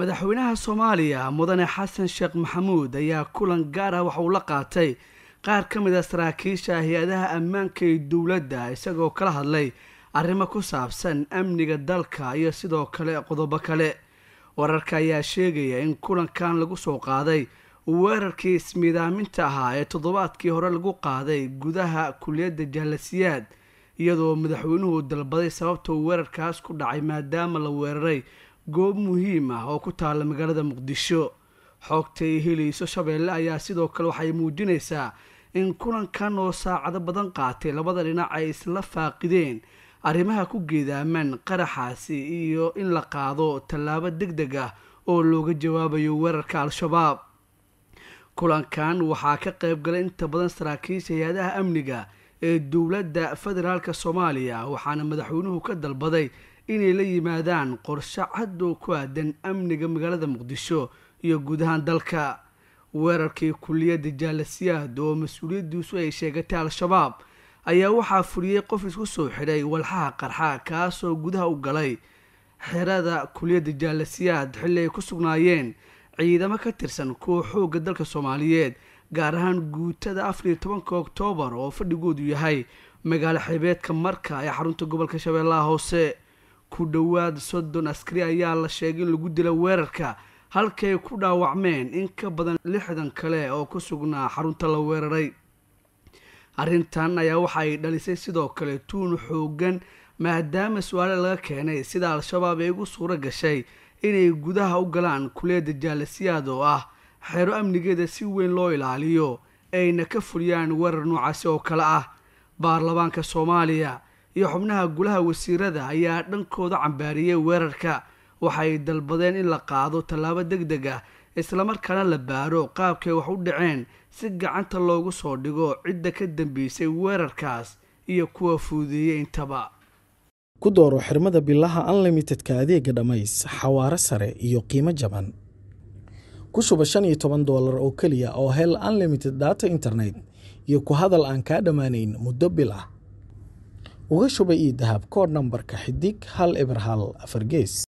madaxweynaha soomaaliya mudane xasan sheekh maxamuud ayaa kulan gaar ah waxa uu la qaatay qaar ka mid a ah saraakiisha hay-adaha ammaanka ee dowladda isagoo kala hadlay arrimo ku saabsan amniga dalka iyo sidoo kale qodobo kale wararka ayaa sheegaya in kulankan lagu soo qaaday weerarkii ismiidaaminta ahaa ee toddobaadkii hore lagu qaaday gudaha kuliyadda jahlasiyaad iyadoo madaxweynuhu dalbaday sababta uu weerarkaas ku dhacay maadaama la weeraray goob muhiim ah oo ku taalla magaalada muqdisho xoogta ay helayso shabeelle ayaa sidoo kale waxay muujinaysaa in kulankan oo saacado badan qaatay labada dhinac ay isla faaqideen arrimaha ku geedaaman qaraxaasi iyo in la qaado tallaabo deg deg ah oo looga jawaabayo weerarka al-shabaab kulankan waxaa ka qayb galay inta badan saraakiisha hay-adaha amniga ee dowladda federaalk soomaaliya waxaana madaxweynuhu ka dalbaday inay la yimaadaan qorshe cad ku aadan amniga magaalada muqdisho iyo guud ahaan dalka weerarkii kuliyadda jaalasiyaad oo mas-uuliyaddiisu ay sheegatay al-shabaab ayaa waxaa furiyey qof isku soo xidhay walxaha qarxa kaasoo gudaha u galay xerada kuliyadda jaalasiyaad xilli ay ku sugnaayeen ciidamo ka tirsan kuwa xoogga dalka soomaaliyeed gaar ahaan guutada afar iyo tobanka oktoobar oo fadhigoodu yahay magaalo xebeedka marka ee xarunta gobolka shabeellaha hoose ku dhowaad soddon askari ayaa la sheegay in lagu dilay weerarka halkay ku dhaawacmeen in ka badan lixdan kale oo ku sugnaa xarunta la weeraray arrintan ayaa waxa ay dhalisay sidoo kale tuun xooggan maadaama su-aale laga keenay sida al-shabaab ay ugu suuro gashay inay gudaha u galaan kuliyadda jaalasiyaad oo ah xeero amnigeeda si weyn loo ilaaliyo ayna ka fuliyaan weerar noocaasi oo kale ah baarlamaanka soomaaliya iyo xubnaha gulaha wasiirada ayaa dhankooda cambaariyey weerarka waxay dalbadeen in la qaado tallaabo deg deg ah islamarkaana la baaro qaabkay wax u dhaceen si gacanta loogu soo dhigo cidda ka dambeysay weerarkaas iyo kuwa fuudeeyey intaba ku dooro xirmada bilaha unlimitedka adeega dhammays xawaaro sare iyo qiimo jaban ku shuba shan iyo toban doolar oo keliya oo hel unlimited data internet iyo ku hadal aan kaa dhammaanayn muddo bil ah uga shubay dahab koodh nambarka xidig hal eber hal afar gees